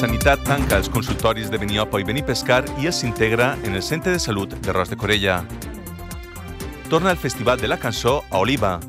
Sanitat tanca els consultoris de Beniopa i Benipescar i es integra en el Centre de Salut de Ros de Corella. Torna el Festival de la Cançó a Oliva.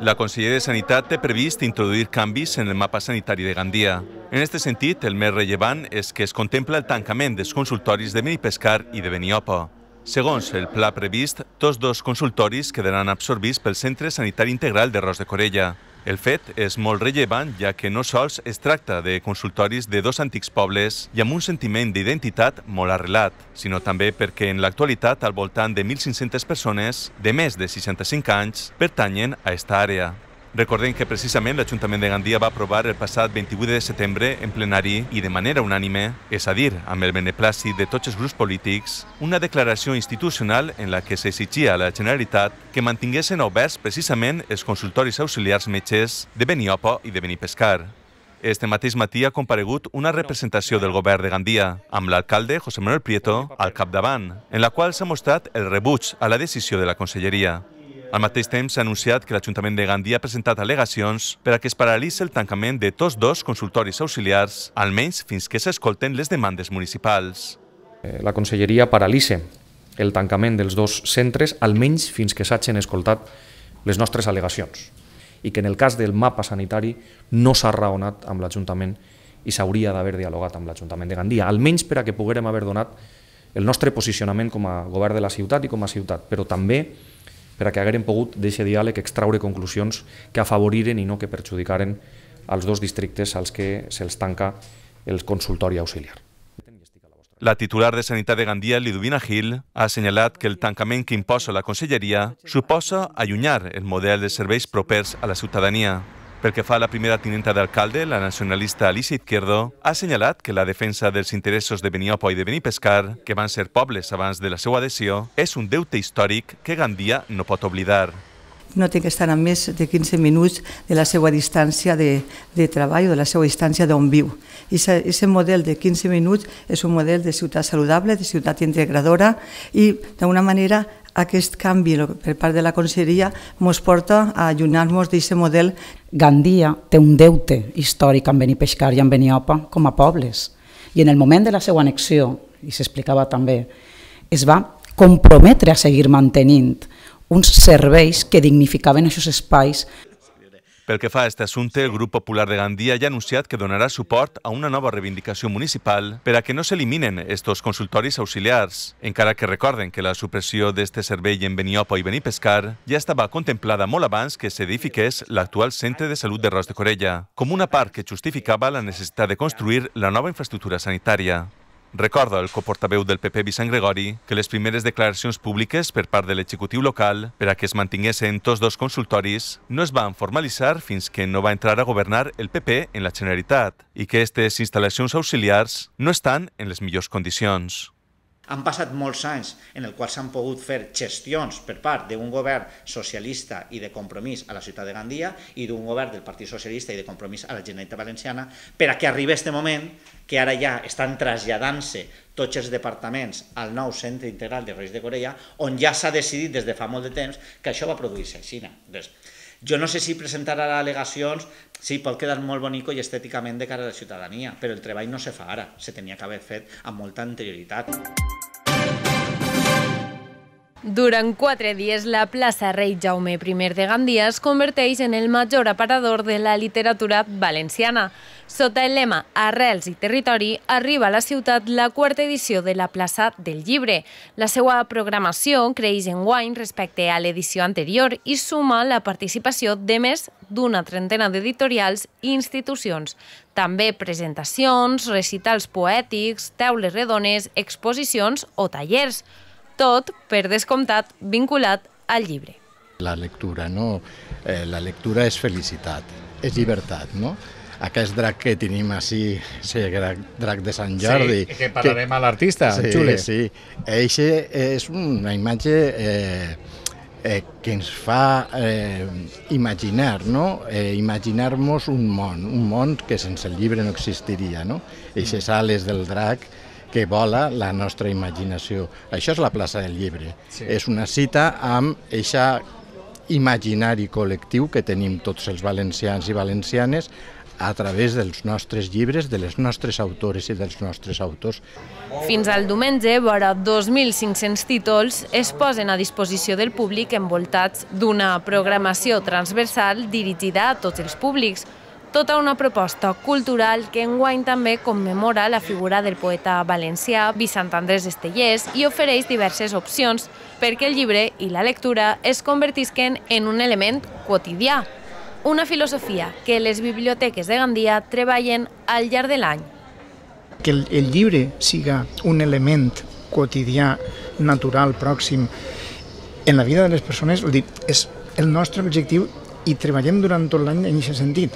La Conselleria de Sanitat té previst introduir canvis en el mapa sanitari de Gandia. En aquest sentit, el més rellevant és que es contempla el tancament dels consultoris de Benipescar i de Beniopa. Segons el pla previst, tots dos consultoris quedaran absorbits pel Centre Sanitari Integral de Ros de Corella. El fet és molt rellevant, ja que no sols es tracta de consultoris de dos antics pobles i amb un sentiment d'identitat molt arrelat, sinó també perquè en l'actualitat al voltant de 1.500 persones de més de 65 anys pertanyen a esta àrea. Recordem que precisament l'Ajuntament de Gandia va aprovar el passat 28 de setembre en plenari i de manera unànime, és a dir, amb el beneplàcit de tots els grups polítics, una declaració institucional en la que s'exigia a la Generalitat que mantinguessin oberts precisament els consultoris auxiliars metges de Beniopo i de Benipescar. Este mateix matí ha comparegut una representació del govern de Gandia, amb l'alcalde José Manuel Prieto al capdavant, en la qual s'ha mostrat el rebuig a la decisió de la conselleria. Al mateix temps, s'ha anunciat que l'Ajuntament de Gandia ha presentat al·legacions per a que es paralitzi el tancament de tots dos consultoris auxiliars, almenys fins que s'escolten les demandes municipals. Eh, la conselleria paralitza el tancament dels dos centres, almenys fins que s'hagin escoltat les nostres al·legacions i que en el cas del mapa sanitari no s'ha raonat amb l'Ajuntament i s'hauria d'haver dialogat amb l'Ajuntament de Gandia, almenys per a que poguérem haver donat el nostre posicionament com a govern de la ciutat i com a ciutat, però també per a que hagueren pogut d'aquest diàleg extraure conclusions que afavoriren i no que perjudicaren als dos districtes als que se'ls tanca el consultori auxiliar. La titular de Sanitat de Gandia, Lidovina Gil, ha assenyalat que el tancament que imposa la conselleria suposa allunyar el model de serveis propers a la ciutadania. Pel que fa a la primera tinenta d'alcalde, la nacionalista Alicia Izquierdo ha assenyalat que la defensa dels interessos de Beniopo i de Benipescar, que van ser pobles abans de la seva adhesió, és un deute històric que Gandia no pot oblidar no té que estar a més de 15 minuts de la seva distància de, de treball o de la seva distància d'on viu. I aquest model de 15 minuts és un model de ciutat saludable, de ciutat integradora i d'una manera aquest canvi per part de la conselleria ens porta a allunyar-nos d'aquest model. Gandia té un deute històric amb Benipeixcar i amb Beniopa com a pobles. I en el moment de la seva anexió, i s'explicava també, es va comprometre a seguir mantenint uns serveis que dignificaven aquests espais. Pel que fa a aquest assumpte, el grup popular de Gandia ja ha anunciat que donarà suport a una nova reivindicació municipal per a que no s'eliminen estos consultoris auxiliars, encara que recorden que la supressió d'este servei en Beniopo i Benipescar ja estava contemplada molt abans que s'edifiqués l'actual Centre de Salut de Ros de Corella, com una part que justificava la necessitat de construir la nova infraestructura sanitària. Recorda el coportaveu del PP Vicent Gregori que les primeres declaracions públiques per part de l'executiu local per a que es mantinguessin tots dos consultoris no es van formalitzar fins que no va entrar a governar el PP en la Generalitat i que aquestes instal·lacions auxiliars no estan en les millors condicions. Han passat molts anys en el qual s'han pogut fer gestions per part d'un govern socialista i de compromís a la ciutat de Gandia i d'un govern del Partit Socialista i de compromís a la Generalitat Valenciana per a que arribi aquest moment que ara ja estan traslladant-se tots els departaments al nou centre integral de Reis de Corella on ja s'ha decidit des de fa molt de temps que això va produir-se a Xina. Doncs, jo no sé si presentarà al·legacions, sí, pot quedar molt bonico i estèticament de cara a la ciutadania, però el treball no se fa ara, se tenia que haver fet amb molta anterioritat. Durant quatre dies, la plaça Rei Jaume I de Gandia es converteix en el major aparador de la literatura valenciana. Sota el lema Arrels i territori arriba a la ciutat la quarta edició de la plaça del llibre. La seva programació creix en guany respecte a l'edició anterior i suma la participació de més d'una trentena d'editorials i institucions. També presentacions, recitals poètics, taules redones, exposicions o tallers. Tot, per descomptat, vinculat al llibre. La lectura, no? Eh, la lectura és felicitat, és llibertat, no? Aquest drac que tenim així, sí, drac, drac de Sant Jordi... Sí, que parlarem que, a l'artista, sí, Xule. Sí, Eixe és una imatge eh, eh, que ens fa eh, imaginar, no? eh, imaginar-nos un món, un món que sense el llibre no existiria. No? Eixes mm. ales del drac que vola la nostra imaginació. Això és la plaça del llibre. Sí. És una cita amb eixa imaginari col·lectiu que tenim tots els valencians i valencianes a través dels nostres llibres, de les nostres autores i dels nostres autors. Fins al diumenge, vora 2.500 títols es posen a disposició del públic envoltats d'una programació transversal dirigida a tots els públics, tota una proposta cultural que enguany també commemora la figura del poeta valencià Vicent Andrés Estellers i ofereix diverses opcions perquè el llibre i la lectura es convertisquen en un element quotidià una filosofia que les biblioteques de Gandia treballen al llarg de l'any. Que el, el llibre siga un element quotidià, natural, pròxim, en la vida de les persones, dir, és el nostre objectiu i treballem durant tot l'any en aquest sentit.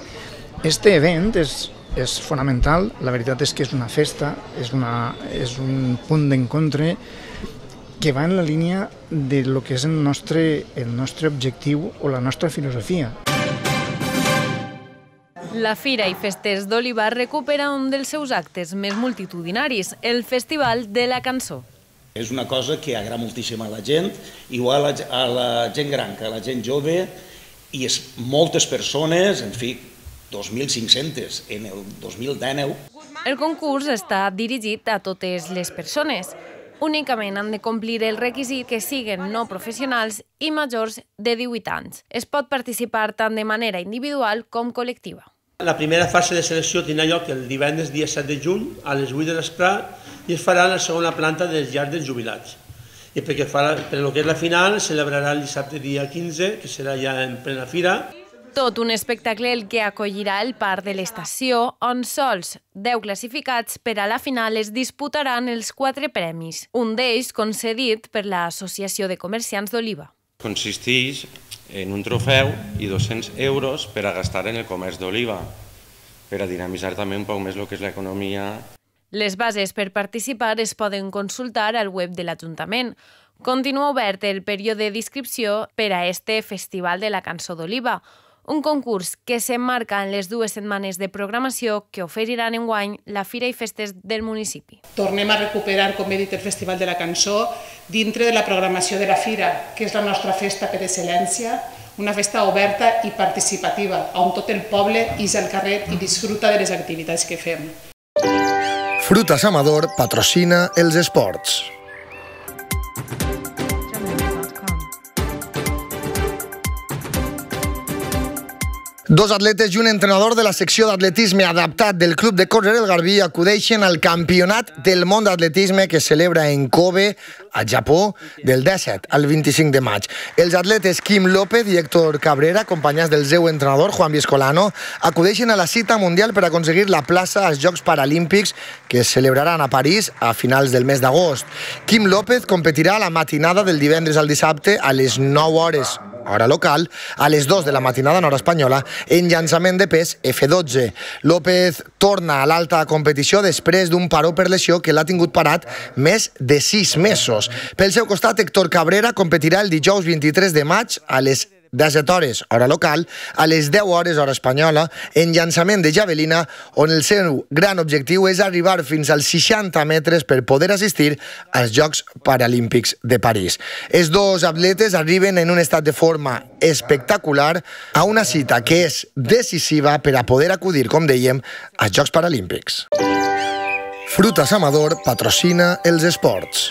Este event és, és fonamental, la veritat és que és una festa, és, una, és un punt d'encontre que va en la línia de lo que és el nostre, el nostre objectiu o la nostra filosofia. La Fira i Festes d'Oliva recupera un dels seus actes més multitudinaris, el Festival de la Cançó. És una cosa que agrada moltíssim a la gent, igual a la, gent gran que a la gent jove, i és moltes persones, en fi, 2.500 en el 2019. El concurs està dirigit a totes les persones. Únicament han de complir el requisit que siguen no professionals i majors de 18 anys. Es pot participar tant de manera individual com col·lectiva. La primera fase de selecció tindrà lloc el divendres dia 7 de juny a les 8 de l'esprà i es farà a la segona planta dels Llarg dels Jubilats. I perquè farà, per el que és la final, celebrarà el dissabte dia 15, que serà ja en plena fira. Tot un espectacle el que acollirà el parc de l'estació, on sols 10 classificats per a la final es disputaran els 4 premis, un d'ells concedit per l'Associació de Comerciants d'Oliva. Consisteix en un trofeu i 200 euros per a gastar en el comerç d'oliva, per a dinamitzar també un poc més el que és l'economia. Les bases per participar es poden consultar al web de l'Ajuntament. Continua obert el període d'inscripció per a este Festival de la Cançó d'Oliva, un concurs que s'emmarca en les dues setmanes de programació que oferiran en guany la Fira i Festes del municipi. Tornem a recuperar, com he dit, el Festival de la Cançó dintre de la programació de la Fira, que és la nostra festa per excel·lència, una festa oberta i participativa, on tot el poble és al carrer i disfruta de les activitats que fem. Frutas Amador patrocina els esports. Dos atletes i un entrenador de la secció d'atletisme adaptat del Club de Córrer el Garbí acudeixen al Campionat del Món d'Atletisme que celebra en Kobe, a Japó, del 17 al 25 de maig. Els atletes Kim López i Héctor Cabrera, acompanyats del seu entrenador, Juan Viscolano, acudeixen a la cita mundial per aconseguir la plaça als Jocs Paralímpics que es celebraran a París a finals del mes d'agost. Kim López competirà a la matinada del divendres al dissabte a les 9 hores hora local, a les 2 de la matinada en hora espanyola, en llançament de pes F12. López torna a l'alta competició després d'un paró per lesió que l'ha tingut parat més de 6 mesos. Pel seu costat, Héctor Cabrera competirà el dijous 23 de maig a les de hores, hora local, a les 10 hores, hora espanyola, en llançament de javelina, on el seu gran objectiu és arribar fins als 60 metres per poder assistir als Jocs Paralímpics de París. Els dos atletes arriben en un estat de forma espectacular a una cita que és decisiva per a poder acudir, com dèiem, als Jocs Paralímpics. Frutas Amador patrocina els esports.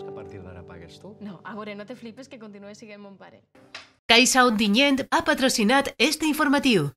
Agora ah, no te flipes que continue sigue en Montparé. Caixa Ontinyent ha patrocinat este informatiu.